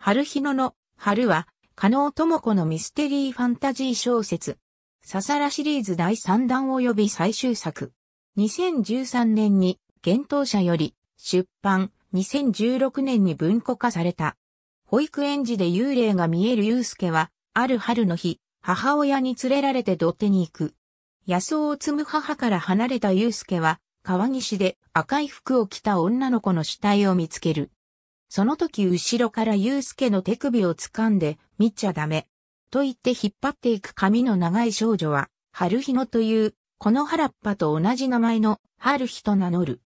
春日野の春は、加納智子のミステリーファンタジー小説。ささらシリーズ第3弾及び最終作。2013年に、幻冬舎より、出版、2016年に文庫化された。保育園児で幽霊が見えるス介は、ある春の日、母親に連れられて土手に行く。野草を摘む母から離れたス介は、川岸で赤い服を着た女の子の死体を見つける。その時後ろからユースケの手首を掴んで、見ちゃダメ。と言って引っ張っていく髪の長い少女は、春日野という、この原っぱと同じ名前の春日と名乗る。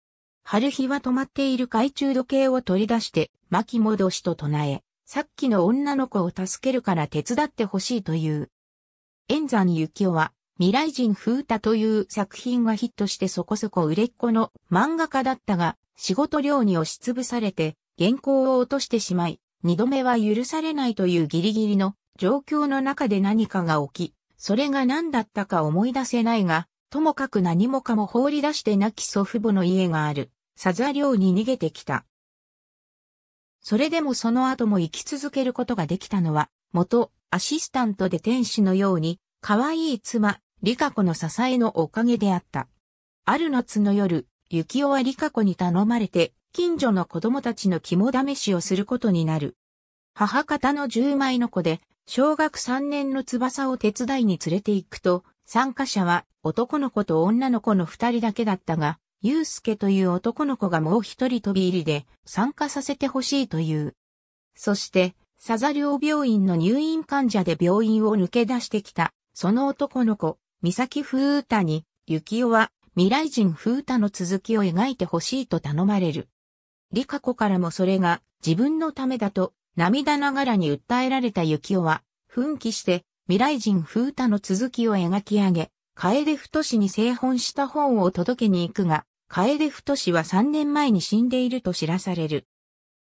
春日は止まっている懐中時計を取り出して、巻き戻しと唱え、さっきの女の子を助けるから手伝ってほしいという。円山幸雄は、未来人風太という作品がヒットしてそこそこ売れっ子の漫画家だったが、仕事量に押しつぶされて、原稿を落としてしまい、二度目は許されないというギリギリの状況の中で何かが起き、それが何だったか思い出せないが、ともかく何もかも放り出して亡き祖父母の家がある、サザリウに逃げてきた。それでもその後も生き続けることができたのは、元アシスタントで天使のように、可愛い妻、リカ子の支えのおかげであった。ある夏の夜、雪尾はリカ子に頼まれて、近所の子供たちの肝試しをすることになる。母方の10枚の子で、小学3年の翼を手伝いに連れて行くと、参加者は男の子と女の子の二人だけだったが、ゆうすけという男の子がもう一人飛び入りで参加させてほしいという。そして、サザリョ病院の入院患者で病院を抜け出してきた、その男の子、三崎風太に、幸男は未来人風太の続きを描いてほしいと頼まれる。リカ子からもそれが自分のためだと涙ながらに訴えられた幸男は、奮起して未来人風太の続きを描き上げ、楓太氏に製本した本を届けに行くが、楓太氏は3年前に死んでいると知らされる。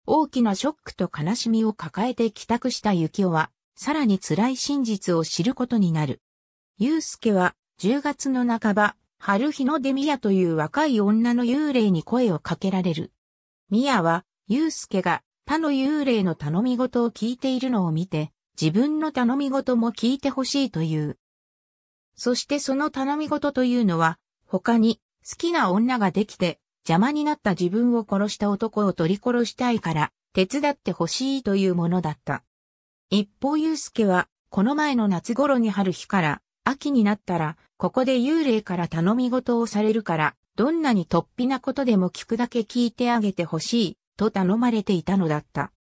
大きなショックと悲しみを抱えて帰宅した幸男は、さらに辛い真実を知ることになる。祐介は、10月の半ば、春日の出宮という若い女の幽霊に声をかけられる。宮は、祐介が他の幽霊の頼み事を聞いているのを見て、自分の頼み事も聞いてほしいという。そしてその頼み事というのは、他に好きな女ができて邪魔になった自分を殺した男を取り殺したいから手伝ってほしいというものだった。一方祐介は、この前の夏頃に春日から秋になったら、ここで幽霊から頼み事をされるから、どんなに突飛なことでも聞くだけ聞いてあげてほしい、と頼まれていたのだった。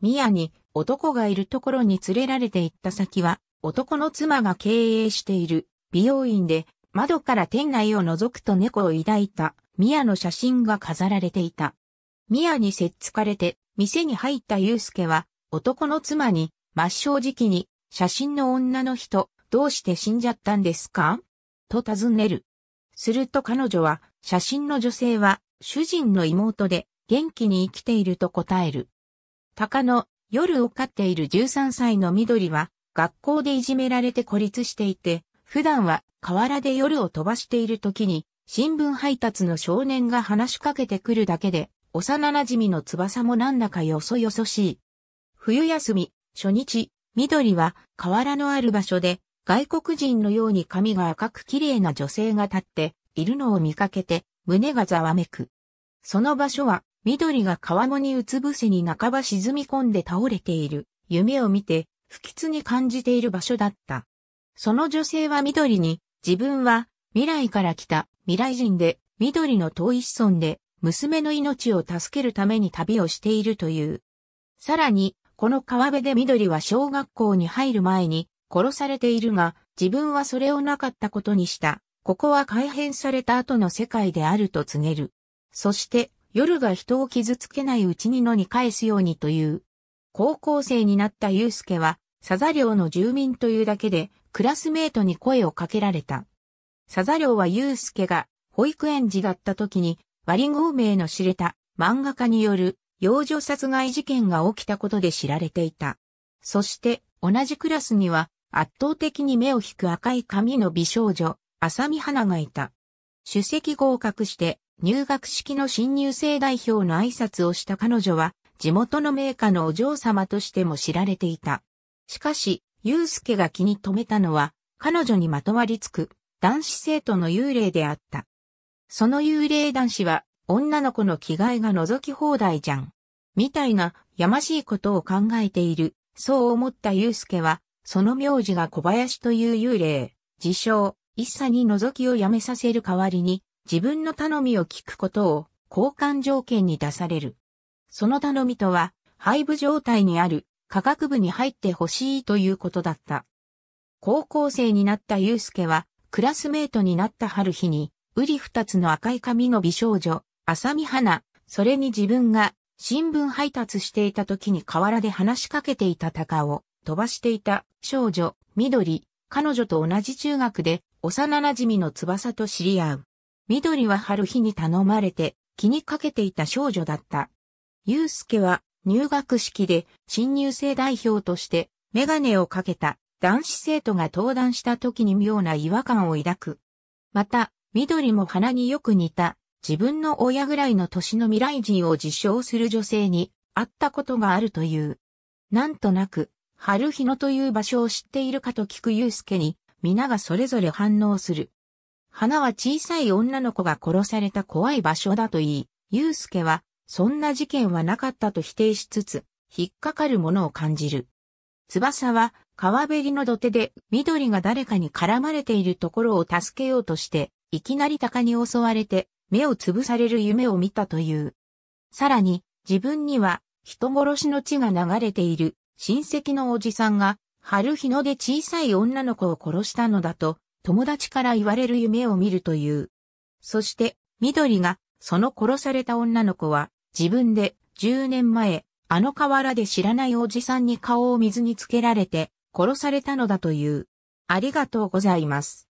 宮に男がいるところに連れられて行った先は、男の妻が経営している美容院で、窓から店内を覗くと猫を抱いた宮の写真が飾られていた。宮にせっつかれて、店に入った祐介は、男の妻に、真正直に、写真の女の人、どうして死んじゃったんですかと尋ねる。すると彼女は、写真の女性は、主人の妹で、元気に生きていると答える。鷹の夜を飼っている13歳の緑は、学校でいじめられて孤立していて、普段は河原で夜を飛ばしている時に、新聞配達の少年が話しかけてくるだけで、幼馴染の翼もなんだかよそよそしい。冬休み、初日、緑は河原のある場所で外国人のように髪が赤く綺麗な女性が立っているのを見かけて胸がざわめく。その場所は緑が川面にうつ伏せに半ば沈み込んで倒れている夢を見て不吉に感じている場所だった。その女性は緑に自分は未来から来た未来人で緑の遠い子孫で娘の命を助けるために旅をしているという。さらに、この川辺で緑は小学校に入る前に殺されているが、自分はそれをなかったことにした。ここは改変された後の世界であると告げる。そして、夜が人を傷つけないうちに野に返すようにという。高校生になった祐介は、サザ寮の住民というだけで、クラスメートに声をかけられた。サザ寮は祐介が保育園児だった時に、割合名の知れた漫画家による幼女殺害事件が起きたことで知られていた。そして、同じクラスには、圧倒的に目を引く赤い髪の美少女、浅見花がいた。主席合格して入学式の新入生代表の挨拶をした彼女は地元の名家のお嬢様としても知られていた。しかし、祐介が気に留めたのは彼女にまとわりつく男子生徒の幽霊であった。その幽霊男子は女の子の着替えが覗き放題じゃん。みたいなやましいことを考えている。そう思った祐介はその名字が小林という幽霊、自称、一茶に覗きをやめさせる代わりに、自分の頼みを聞くことを交換条件に出される。その頼みとは、廃部状態にある科学部に入ってほしいということだった。高校生になった祐介は、クラスメートになった春日に、うり二つの赤い髪の美少女、浅見花、それに自分が新聞配達していた時に河原で話しかけていた高尾、飛ばしていた少女、緑、彼女と同じ中学で幼馴染の翼と知り合う。緑は春日に頼まれて気にかけていた少女だった。祐介は入学式で新入生代表としてメガネをかけた男子生徒が登壇した時に妙な違和感を抱く。また、緑も花によく似た自分の親ぐらいの年の未来人を自称する女性に会ったことがあるという。なんとなく春日野という場所を知っているかと聞く祐介に、皆がそれぞれ反応する。花は小さい女の子が殺された怖い場所だと言い、祐介は、そんな事件はなかったと否定しつつ、引っかかるものを感じる。翼は、川べりの土手で、緑が誰かに絡まれているところを助けようとして、いきなり鷹に襲われて、目をつぶされる夢を見たという。さらに、自分には、人殺しの血が流れている、親戚のおじさんが、春日野で小さい女の子を殺したのだと、友達から言われる夢を見るという。そして、緑が、その殺された女の子は、自分で、10年前、あの河原で知らないおじさんに顔を水につけられて、殺されたのだという。ありがとうございます。